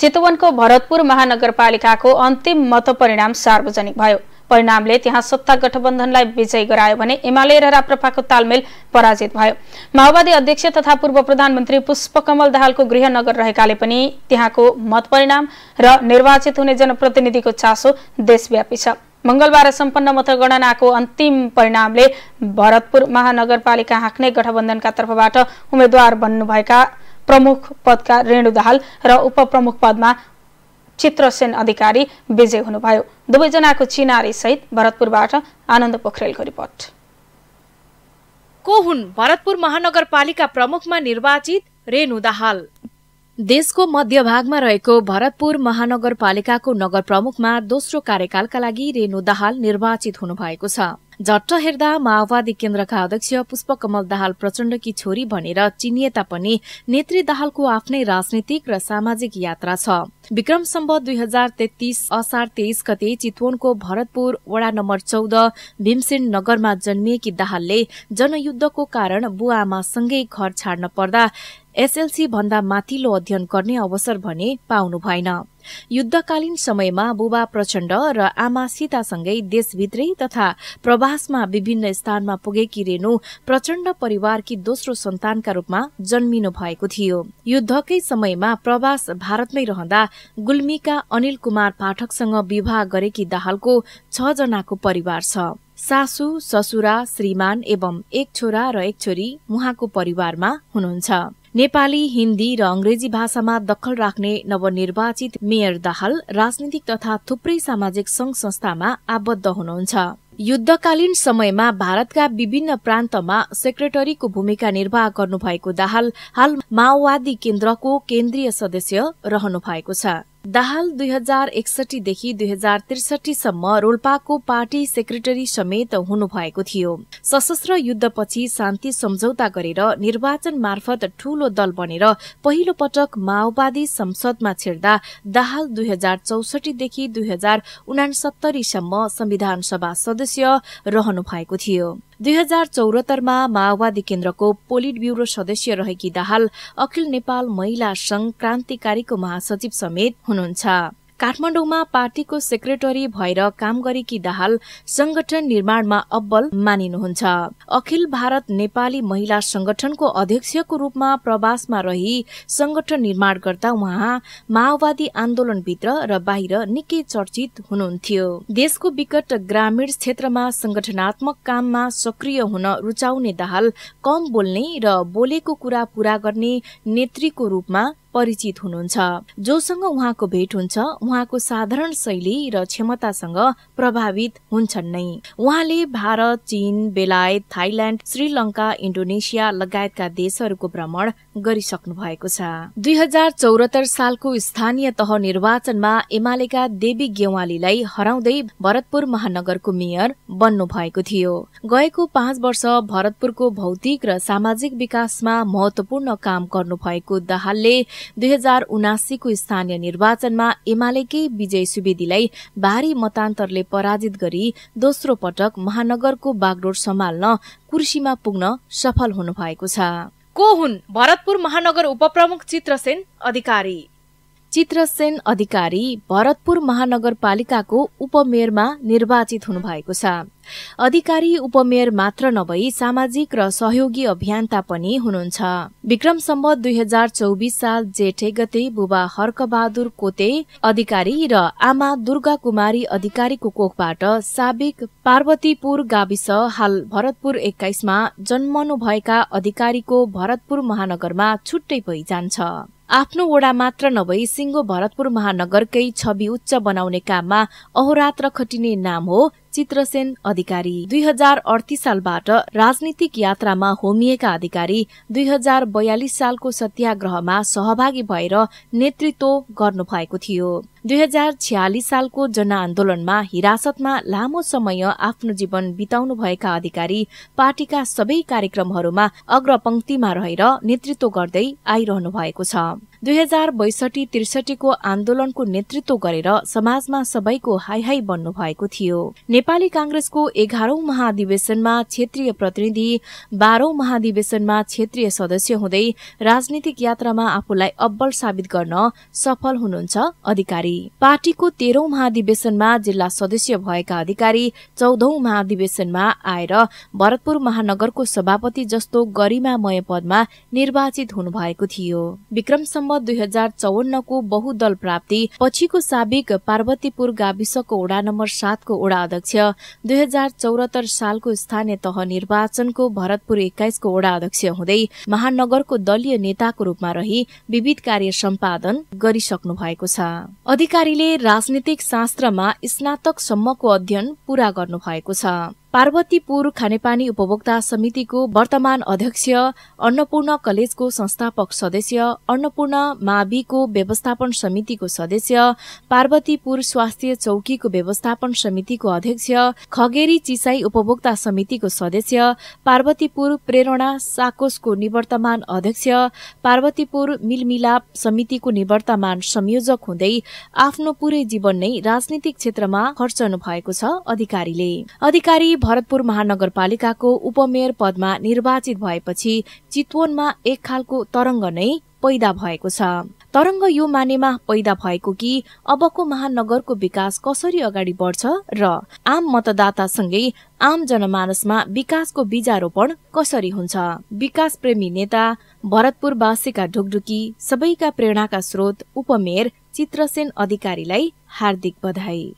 चितवनको भरतपुर महानगरपालिकाको अन्तिम मतपरिणाम सार्वजनिक भयो परिणामले त्यहाँ सत्ता गठबन्धनलाई विजयी गरायो भने एमाले र राप्रपाको तालमेल पराजित भयो माओवादी अध्यक्ष तथा पूर्व प्रधानमन्त्री पुष्पकमल दाहालको गृहनगर रहेकाले पनि त्यहाँको मतपरिणाम र निर्वाचित हुने जनप्रतिनिधिको चासो देशव्यापी छ मंगलबार सम्पन्न मतगणनाको अन्तिम परिणामले भरतपुर महानगरपालिका हाँक्ने गठबन्धनका तर्फबाट उम्मेद्वार बन्नुभएका प्रमुख पदका रेणु दाहाल र उपप्रमुख पदमा चित्रसेन अधिकारी विजय हुनुभयो दुवैजनाको चिनारी सहित भरतपुरबाट आनन्द पोखरेलको रिपोर्ट को हुन् भरतपुर महानगरपालिका प्रमुखमा निर्वाचित रेणु दाहाल देशको मध्यभागमा रहेको भरतपुर महानगरपालिकाको नगर प्रमुखमा दोस्रो कार्यकालका लागि रेणु दाहाल निर्वाचित हुनुभएको छ झट्ट हेर्दा माओवादी केन्द्रका अध्यक्ष पुष्पकमल दाहाल प्रचण्डकी छोरी भनेर चिनिए तापनि नेत्री दाहालको आफ्नै राजनीतिक र सामाजिक यात्रा छ विक्रम सम्भ दुई हजार तेत्तीस असार तेइस गते चितवनको भरतपुर वडा नम्बर चौध भीमसेन नगरमा जन्मिएकी दाहालले जनयुद्धको कारण बुवामा सँगै घर छाड्न पर्दा एसएलसी भन्दा माथिल्लो अध्ययन गर्ने अवसर भने पाउनु भएन युद्धकालीन समयमा बुबा प्रचण्ड र आमा सीतासँगै देशभित्रै तथा प्रवासमा विभिन्न स्थानमा पुगेकी रेणु प्रचण्ड परिवारकी दोस्रो सन्तानका रूपमा जन्मिनु भएको थियो युद्धकै समयमा प्रवास भारतमै रहँदा गुल्मीका अनिल कुमार पाठकसँग विवाह गरेकी दाहालको छ जनाको परिवार छ सासू ससुरा श्रीमान एवं एक छोरा र एक छोरी उहाँको परिवारमा हुनुहुन्छ नेपाली हिन्दी र अंग्रेजी भाषामा दखल राख्ने नवनिर्वाचित मेयर दाहाल राजनीतिक तथा थुप्रै सामाजिक संघ संस्थामा आबद्ध हुनुहुन्छ युद्धकालीन समयमा भारतका विभिन्न प्रान्तमा सेक्रेटरीको भूमिका निर्वाह गर्नुभएको दाहाल हाल माओवादी केन्द्रको केन्द्रीय सदस्य रहनु भएको छ दाहाल दुई हजार एकसठीदेखि दुई हजार त्रिसठीसम्म रोल्पाको पार्टी सेक्रेटरी समेत हुनुभएको थियो सशस्त्र युद्धपछि शान्ति सम्झौता गरेर निर्वाचन मार्फत ठूलो दल बनेर पहिलो पटक माओवादी संसदमा छिर्दा दाहाल दुई हजार चौसठीदेखि दुई हजार उनासत्तरीसम्म संविधानसभा सदस्य रहनु भएको थियो दुई हजार चौरात्तरमा माओवादी केन्द्रको पोलिट ब्युरो सदस्य रहेकी दाहाल अखिल नेपाल महिला संघ क्रान्तिकारीको महासचिव समेत हुनुहुन्छ काठमाडौँमा पार्टीको सेक्रेटरी भएर काम गरेकी दाहाल संगठन निर्माणमा अब्बल मानिनुहुन्छ अखिल भारत नेपाली महिला संगठनको अध्यक्षको रूपमा प्रवासमा रही संगठन निर्माण गर्दा उहाँ माओवादी आन्दोलनभित्र र बाहिर निकै चर्चित हुनुहुन्थ्यो देशको विकट ग्रामीण क्षेत्रमा संगठनात्मक काममा सक्रिय हुन रुचाउने दाहाल कम बोल्ने र बोलेको कुरा पूरा गर्ने नेत्रीको रूपमा परिचित हुनुहुन्छ जोसँग उहाँको भेट हुन्छ उहाँको साधारण शैली र क्षमतासँग प्रभावित हुन्छन् नै उहाँले भारत चीन बेलायत थाइल्याण्ड श्रीलङ्का इन्डोनेसिया लगायतका देशहरूको भ्रमण गरिसक्नु भएको छ दुई हजार चौरात्तर सालको स्थानीय तह निर्वाचनमा एमालेका देवी गेवालीलाई हराउँदै भरतपुर महानगरको मेयर बन्नु भएको थियो गएको पाँच वर्ष भरतपुरको भौतिक र सामाजिक विकासमा महत्वपूर्ण काम गर्नु भएको दाहालले दुई हजार उनासीको स्थानीय निर्वाचनमा एमालेकै विजय सुवेदीलाई भारी मतान्तरले पराजित गरी दोस्रो पटक महानगरको बागडोर सम्हाल्न कुर्सीमा पुग्न सफल हुनुभएको छ को हुन् भरतपुर महानगर उपप्रमुख चित्रसेन अधिकारी चित्रसेन अधिकारी भरतपुर महानगरपालिकाको उपमेयरमा निर्वाचित हुनुभएको छ अधिकारी उपमेयर मात्र नभई सामाजिक र सहयोगी अभियन्ता पनि हुनुहुन्छ विक्रम सम्बत दुई हजार चौबिस साल जेठ गते बुबा हर्कबहादुर कोते अधिकारी र आमा दुर्गा कुमारी अधिकारीको कोखबाट साबिक पार्वतीपुर गाविस हाल भरतपुर एक्काइसमा जन्मनुभएका अधिकारीको भरतपुर महानगरमा छुट्टै पहिचान छ आफ्नो वडा मात्र नभई सिंगो भरतपुर महानगरकै छवि उच्च बनाउने काममा अहोरात्र खटिने नाम हो चित्रसेन अधिकारी दुई हजार अडतिस सालबाट राजनीतिक यात्रामा होमिएका अधिकारी दुई हजार बयालिस सालको सत्याग्रहमा सहभागी भएर नेतृत्व गर्नुभएको थियो दुई हजार छ्यालिस सालको जनआन्दोलनमा हिरासतमा लामो समय आफ्नो जीवन बिताउनु भएका अधिकारी पार्टीका सबै कार्यक्रमहरूमा अग्रपंक्तिमा रहेर नेतृत्व गर्दै आइरहनु भएको छ दुई हजार बैसठी त्रिसठीको आन्दोलनको नेतृत्व गरेर समाजमा सबैको हाई हाई बन्नु भएको थियो नेपाली कांग्रेसको एघारौं महाधिवेशनमा क्षेत्रीय प्रतिनिधि बाह्रौं महाधिवेशनमा क्षेत्रीय सदस्य हुँदै राजनीतिक यात्रामा आफूलाई अब्बल साबित गर्न सफल हुनुहुन्छ अधिकारी पार्टीको तेह्रौं महाधिवेशनमा जिल्ला सदस्य भएका अधिकारी चौधौं महाधिवेशनमा आएर भरतपुर महानगरको सभापति जस्तो गरिमामय पदमा निर्वाचित हुनुभएको थियो विक्रम सम्म दुई हजार चौवन्नको बहुदल प्राप्ति पछिको साबिक पार्वतीपुर गाविसको वडा नम्बर सातको वडा अध्यक्ष दुई हजार चौरात्तर सालको स्थानीय तह निर्वाचनको भरतपुर एक्काइसको वडा अध्यक्ष हुँदै महानगरको दलीय नेताको रूपमा रही विविध कार्य सम्पादन गरिसक्नु भएको छ अधिकारीले राजनीतिक शास्त्रमा स्नातकसम्मको अध्ययन पूरा गर्नु भएको छ पार्वतीपुर खानेपानी उपभोक्ता समितिको वर्तमान अध्यक्ष अन्नपूर्ण कलेजको संस्थापक सदस्य अन्नपूर्ण माविको व्यवस्थापन समितिको सदस्य पार्वतीपुर स्वास्थ्य चौकीको व्यवस्थापन समितिको अध्यक्ष खगेरी चिसाई उपभोक्ता समितिको सदस्य पार्वतीपुर प्रेरणा साकोसको निवर्तमान अध्यक्ष पार्वतीपुर मिलमिलाप समितिको निवर्तमान संयोजक हुँदै आफ्नो पूरै जीवन नै राजनीतिक क्षेत्रमा खर्चनु भएको छ अधिकारीले अधिकारी भरतपुर महानगरपालिकाको उपमेयर पदमा निर्वाचित भएपछि चितवनमा एक खालको तरङ्ग नै पैदा भएको छ तरङ्ग यो मानेमा पैदा भएको कि अबको महानगरको विकास कसरी अगाडि बढ्छ र आम मतदातासँगै आम जनमानसमा विकासको बीजारोपण कसरी हुन्छ विकास प्रेमी नेता भरतपुर भरतपुरवासीका ढुकढुकी सबैका प्रेरणाका स्रोत उपमेयर चित्रसेन अधिकारीलाई हार्दिक बधाई